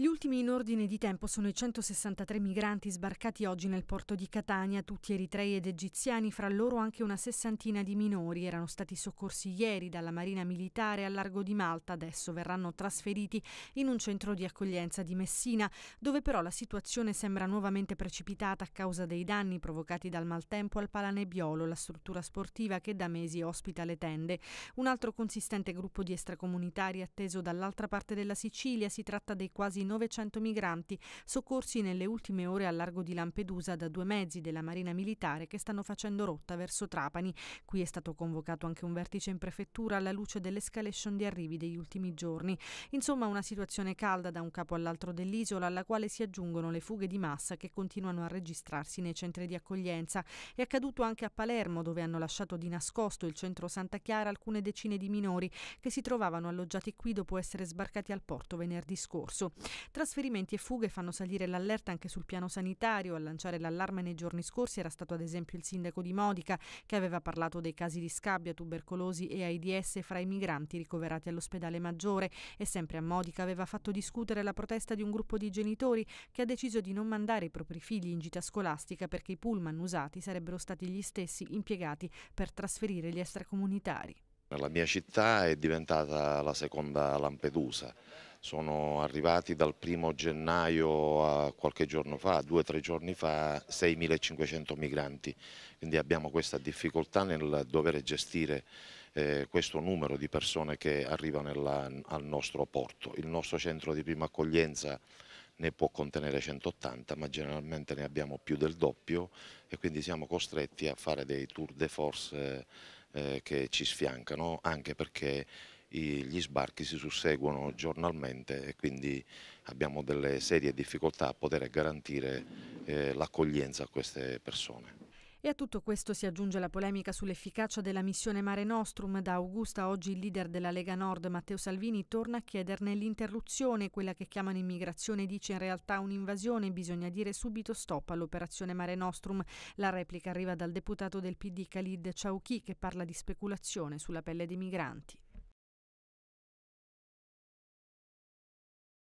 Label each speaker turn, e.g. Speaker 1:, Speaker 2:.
Speaker 1: Gli ultimi in ordine di tempo sono i 163 migranti sbarcati oggi nel porto di Catania, tutti eritrei ed egiziani, fra loro anche una sessantina di minori. Erano stati soccorsi ieri dalla Marina Militare al largo di Malta, adesso verranno trasferiti in un centro di accoglienza di Messina, dove però la situazione sembra nuovamente precipitata a causa dei danni provocati dal maltempo al Palanebiolo, la struttura sportiva che da mesi ospita le tende. Un altro consistente gruppo di extracomunitari atteso dall'altra parte della Sicilia, si tratta dei quasi 900 migranti soccorsi nelle ultime ore al largo di Lampedusa da due mezzi della Marina Militare che stanno facendo rotta verso Trapani. Qui è stato convocato anche un vertice in prefettura alla luce dell'escalation di arrivi degli ultimi giorni. Insomma, una situazione calda da un capo all'altro dell'isola alla quale si aggiungono le fughe di massa che continuano a registrarsi nei centri di accoglienza. È accaduto anche a Palermo dove hanno lasciato di nascosto il centro Santa Chiara alcune decine di minori che si trovavano alloggiati qui dopo essere sbarcati al porto venerdì scorso. Trasferimenti e fughe fanno salire l'allerta anche sul piano sanitario. A lanciare l'allarme nei giorni scorsi era stato ad esempio il sindaco di Modica, che aveva parlato dei casi di scabbia, tubercolosi e AIDS fra i migranti ricoverati all'ospedale maggiore e sempre a Modica aveva fatto discutere la protesta di un gruppo di genitori che ha deciso di non mandare i propri figli in gita scolastica perché i pullman usati sarebbero stati gli stessi impiegati per trasferire gli extracomunitari.
Speaker 2: La mia città è diventata la seconda Lampedusa. Sono arrivati dal primo gennaio a qualche giorno fa, due o tre giorni fa, 6.500 migranti. Quindi abbiamo questa difficoltà nel dover gestire eh, questo numero di persone che arrivano nella, al nostro porto. Il nostro centro di prima accoglienza ne può contenere 180, ma generalmente ne abbiamo più del doppio e quindi siamo costretti a fare dei tour de force. Eh, eh, che ci sfiancano, anche perché i, gli sbarchi si susseguono giornalmente e quindi abbiamo delle serie difficoltà a poter garantire eh, l'accoglienza a queste persone.
Speaker 1: E a tutto questo si aggiunge la polemica sull'efficacia della missione Mare Nostrum. Da Augusta oggi il leader della Lega Nord, Matteo Salvini, torna a chiederne l'interruzione. Quella che chiamano immigrazione dice in realtà un'invasione. Bisogna dire subito stop all'operazione Mare Nostrum. La replica arriva dal deputato del PD Khalid Chauchi che parla di speculazione sulla pelle dei migranti.